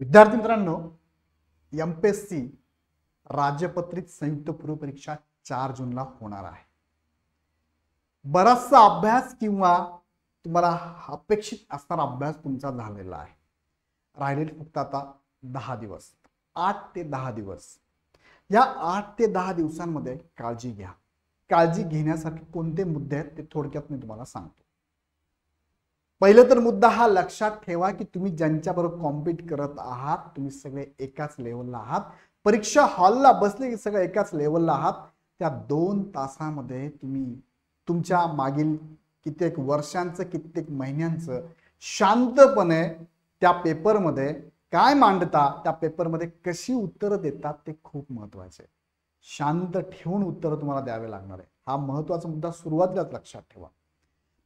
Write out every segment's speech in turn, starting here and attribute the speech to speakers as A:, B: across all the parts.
A: विद्यार्थी मित्रांनो M P S C राज्यपत्रित संयुक्त पूर्व परीक्षा चार जूनला होणार आहे बराचसा अभ्यास किंवा तुम्हाला अपेक्षित असणारा अभ्यास तुमचा झालेला आहे राहिलेले फक्त आता दहा दिवस आठ ते दहा दिवस या आठ ते दहा दिवसांमध्ये काळजी घ्या काळजी घेण्यासाठी कोणते मुद्दे आहेत ते थोडक्यात मी तुम्हाला सांगतो पहिलं तर मुद्दा हा लक्षात ठेवा की तुम्ही ज्यांच्याबरोबर कॉम्पिट करत आहात तुम्ही सगळे एकाच लेवलला आहात परीक्षा हॉलला बसले की सगळे एकाच लेवलला आहात त्या दोन तासामध्ये तुम्ही तुमच्या मागील कित्येक वर्षांचं कित्येक महिन्यांचं शांतपणे त्या पेपरमध्ये काय मांडता त्या पेपरमध्ये कशी उत्तरं देतात ते खूप महत्वाचे शांत ठेवून उत्तरं तुम्हाला द्यावे लागणार आहे हा महत्वाचा मुद्दा सुरुवातीलाच लक्षात ठेवा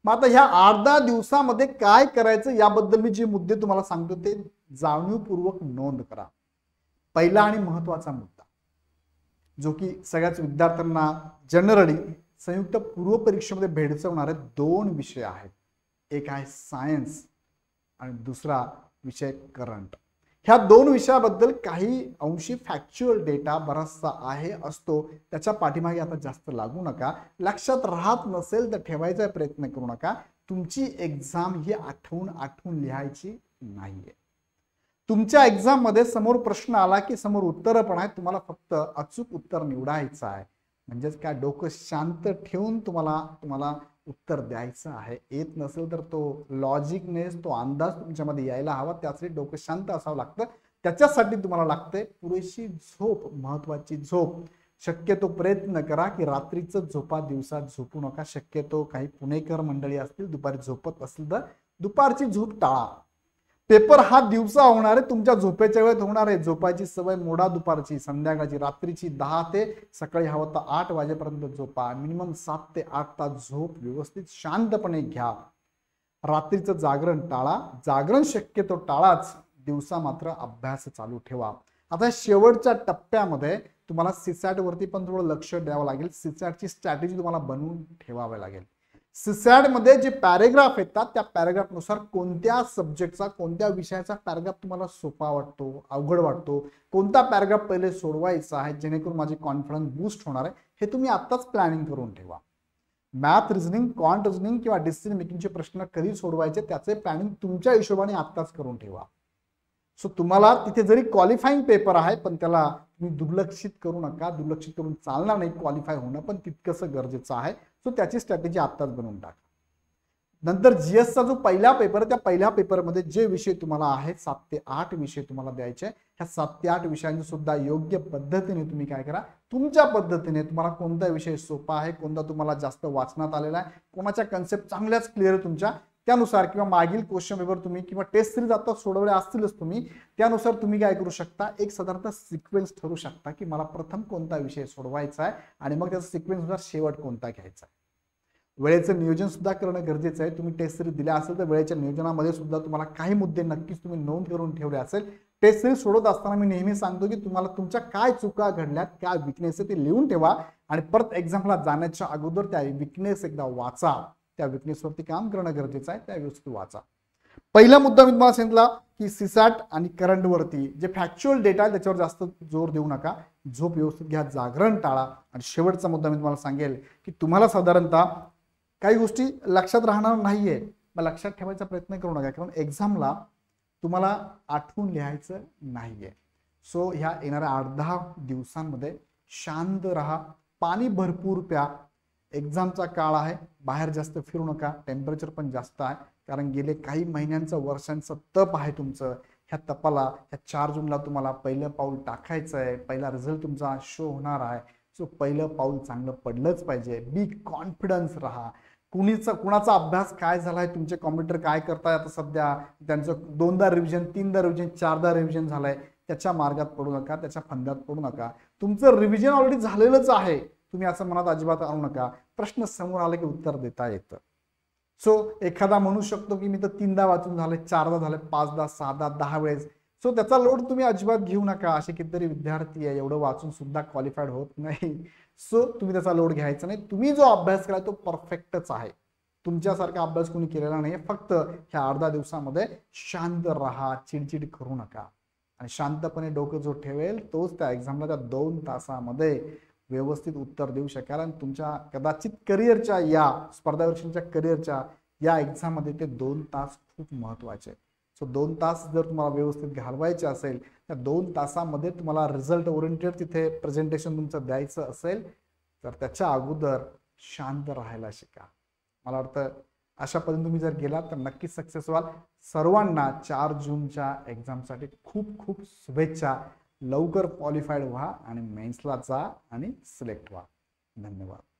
A: मग आता ह्या आठ दहा दिवसामध्ये काय करायचं याबद्दल मी जे मुद्दे तुम्हाला सांगतो ते जाणीवपूर्वक नोंद करा पहिला आणि महत्वाचा मुद्दा जो की सगळ्याच विद्यार्थ्यांना जनरली संयुक्त पूर्व परीक्षेमध्ये भेडसवणारे दोन विषय आहेत एक आहे सायन्स आणि दुसरा विषय करंट ह्या दोन विषयाबद्दल काही अंशी फॅक्च्युअल डेटा बराचसा आहे असतो त्याच्या पाठीमागे आता जास्त लागू नका लक्षात राहत नसेल तर ठेवायचा प्रयत्न करू नका तुमची एक्झाम ही आठवून आठवून लिहायची नाहीये तुमच्या एक्झाम मध्ये समोर प्रश्न आला की समोर उत्तर पण आहे तुम्हाला फक्त अचूक उत्तर निवडायचं आहे म्हणजेच काय डोकं शांत ठेवून तुम्हाला तुम्हाला उत्तर द्यायचं आहे येत नसेल तर तो लॉजिकनेस तो अंदाज तुमच्यामध्ये यायला हवा त्यासाठी डोकं शांत असावं लागतं त्याच्यासाठी तुम्हाला लागतंय पुरेशी झोप महत्वाची झोप शक्यतो प्रयत्न करा की रात्रीचं झोपा दिवसात झोपू नका शक्यतो काही पुणेकर मंडळी असतील दुपारी झोपत असतील तर दुपारची झोप टाळा पेपर हा दिवसा होणार आहे तुमच्या झोपेच्या वेळेत होणार आहे झोपायची सवय मोडा दुपारची संध्याकाळची रात्रीची दहा ते सकाळी हवं तर आठ वाजेपर्यंत झोपा मिनिमम सात ते आठ तास झोप व्यवस्थित शांतपणे घ्या रात्रीचं जागरण टाळा जागरण शक्यतो टाळाच दिवसा मात्र अभ्यास चालू ठेवा आता शेवटच्या टप्प्यामध्ये तुम्हाला सिसॅटवरती पण थोडं लक्ष द्यावं लागेल सिसॅटची स्ट्रॅटेजी तुम्हाला बनवून ठेवावं लागेल सिसॅडमध्ये जे पॅरेग्राफ येतात त्या पॅरेग्राफनुसार कोणत्या सब्जेक्टचा कोणत्या विषयाचा पॅरेग्राफ तुम्हाला सोपा वाटतो अवघड वाटतो कोणता पॅरेग्राफ पहिले सोडवायचा आहे जेणेकरून माझी कॉन्फिडन्स बूस्ट होणार आहे हे तुम्ही आत्ताच प्लॅनिंग करून ठेवा मॅथ रिझनिंग कॉन्ट रिझनिंग किंवा डिसिजन मेकिंगचे प्रश्न कधी सोडवायचे त्याचे प्लॅनिंग तुमच्या हिशोबाने आत्ताच करून ठेवा सो तुम्हाला तिथे जरी क्वालिफाईंग पेपर आहे पण त्याला तुम्ही दुर्लक्षित करू नका दुर्लक्षित करून चालणार नाही क्वालिफाय होणं पण तितकंसं गरजेचं आहे सो त्याची स्ट्रॅटेजी आत्ताच बनवून टाका नंतर जीएसचा जो पहिला पेपर आहे त्या पहिल्या पेपरमध्ये जे विषय तुम्हाला आहेत सात ते आठ विषय तुम्हाला द्यायचे ह्या सात ते आठ विषयांची सुद्धा योग्य पद्धतीने तुम्ही काय करा तुमच्या पद्धतीने तुम्हाला कोणता विषय सोपा आहे कोणता तुम्हाला जास्त वाचण्यात आलेला आहे कोणाच्या कन्सेप्ट चांगल्याच क्लिअर तुमच्या त्यानुसार किंवा मागील क्वेश्चन पेपर तुम्ही किंवा टेस्ट सिरीज आता सोडवले असतीलच तुम्ही त्यानुसार तुम्ही काय करू शकता एक साधारणतः सिक्वेन्स ठरू शकता की मला प्रथम कोणता विषय सोडवायचा आहे आणि मग त्याचा सिक्वेन्स शेवट कोणता घ्यायचा आहे वेळेचं नियोजन सुद्धा करणं गरजेचं आहे तुम्ही टेस्ट सिरीज दिल्या असेल तर वेळेच्या नियोजनामध्ये सुद्धा तुम्हाला काही मुद्दे नक्कीच तुम्ही नोंद करून ठेवले असेल टेस्ट सिरीज सोडत असताना मी नेहमी सांगतो की तुम्हाला तुमच्या काय चुका घडल्यात काय विकनेस आहे ते लिहून ठेवा आणि परत एक्झामला जाण्याच्या अगोदर त्या विकनेस एकदा वाचा त्या विकनेसवरती काम करणं गरजेचं आहे त्या व्यवस्थित वाचा पहिला मुद्दा मी तुम्हाला सांगितला की सिसाट आणि करंटवरती जे फॅक्च्युअल डेटा आहे त्याच्यावर जास्त जोर देऊ नका झोप व्यवस्थित घ्या जागरण टाळा आणि शेवटचा मुद्दा मी तुम्हाला सांगेल की तुम्हाला साधारणतः काही गोष्टी लक्षात राहणार नाही आहे मग लक्षात ठेवायचा प्रयत्न करू नका कारण एक्झामला तुम्हाला आठवून लिहायचं नाही आहे सो ह्या येणाऱ्या आठ दहा दिवसांमध्ये शांत राहा पाणी भरपूर प्या एक्झामचा काळ आहे बाहेर जास्त फिरू नका टेम्परेचर पण जास्त आहे कारण गेले काही महिन्यांचं वर्षांचं तप आहे तुमचं ह्या तपाला ह्या चार जूनला तुम्हाला पहिलं पाऊल टाकायचं आहे पहिला रिझल्ट तुमचा शो होणार आहे सो पहिलं पाऊल चांगलं पडलंच पाहिजे बी कॉन्फिडन्स रहा कुणीचा कुणाचा अभ्यास काय झालाय तुमचे कॉम्प्युटर काय करताय आता सध्या त्यांचं दोनदा रिव्हिजन तीनदा रिव्हिजन चारदा रिव्हिजन झालाय त्याच्या मार्गात पडू नका त्याच्या फंदात पडू नका तुमचं रिव्हिजन ऑलरेडी झालेलंच आहे तुम्ही असं मनात अजिबात आणू नका प्रश्न समोर आला की उत्तर देता येतं सो एखादा म्हणू शकतो की मी तर तीनदा वाचून झाले चारदा झाले पाचदा सहादा दहा वेळेस सो त्याचा लोड तुम्ही अजिबात घेऊ नका असे कितीतरी विद्यार्थी आहे एवढं वाचून सुद्धा क्वालिफाईड होत नाही सो तुम्ही त्याचा लोड घ्यायचा नाही तुम्ही जो अभ्यास केला तो परफेक्टच आहे तुमच्यासारखा अभ्यास कोणी केलेला नाही फक्त ह्या अर्धा दिवसामध्ये शांत राहा चिडचिड करू नका आणि शांतपणे डोकं जो ठेवेल तोच त्या एक्झामला त्या दोन तासामध्ये व्यवस्थित उत्तर देऊ शकाल आणि तुमच्या कदाचित करिअरच्या या स्पर्धा परीक्षांच्या करिअरच्या या एक्झाममध्ये ते दोन तास खूप महत्त्वाचे आहेत सो दोन तास जर तुम्हाला व्यवस्थित घालवायचे असेल त्या दोन तासामध्ये तुम्हाला रिझल्ट ओरिएंटेड तिथे प्रेझेंटेशन तुमचं द्यायचं असेल तर त्याच्या अगोदर शांत राहायला शिका मला वाटतं अशा पद्धतीने तुम्ही जर गेलात तर नक्कीच सक्सेस व्हाल सर्वांना चार जूनच्या एक्झामसाठी खूप खूप शुभेच्छा लवकर क्वालिफाईड व्हा आणि मेन्सला जा आणि सिलेक्ट व्हा धन्यवाद